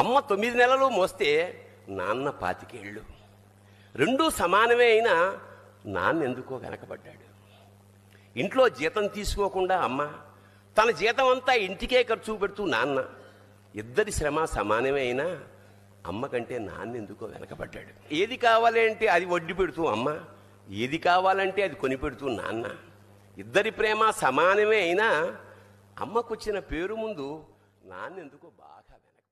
అమ్మ తొమ్మిది నెలలు మోస్తే నాన్న పాతికేళ్ళు రెండూ సమానమే అయినా నాన్న ఎందుకో వెనకబడ్డాడు ఇంట్లో జీతం తీసుకోకుండా అమ్మ తన జీతం అంతా ఇంటికే ఖర్చు పెడుతూ నాన్న ఇద్దరి శ్రమ సమానమే అయినా అమ్మ కంటే నాన్న ఎందుకో వెనకబడ్డాడు ఏది కావాలంటే అది వడ్డీ పెడుతూ అమ్మ ఏది కావాలంటే అది కొనిపెడుతూ నాన్న ఇద్దరి ప్రేమ సమానమే అయినా అమ్మకొచ్చిన పేరు ముందు నాన్నెందుకో బాగా వెనక